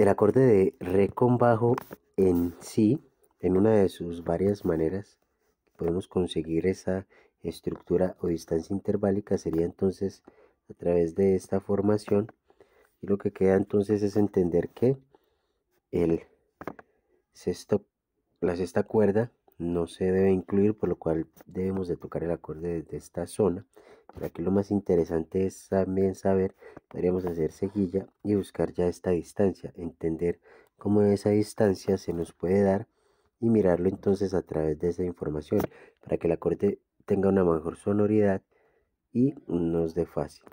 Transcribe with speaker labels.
Speaker 1: El acorde de re con bajo en sí, en una de sus varias maneras, podemos conseguir esa estructura o distancia interválica sería entonces a través de esta formación y lo que queda entonces es entender que la sexta cuerda no se debe incluir por lo cual debemos de tocar el acorde desde esta zona que lo más interesante es también saber, podríamos hacer seguilla y buscar ya esta distancia, entender cómo esa distancia se nos puede dar y mirarlo entonces a través de esa información para que el acorde tenga una mejor sonoridad y nos dé fácil.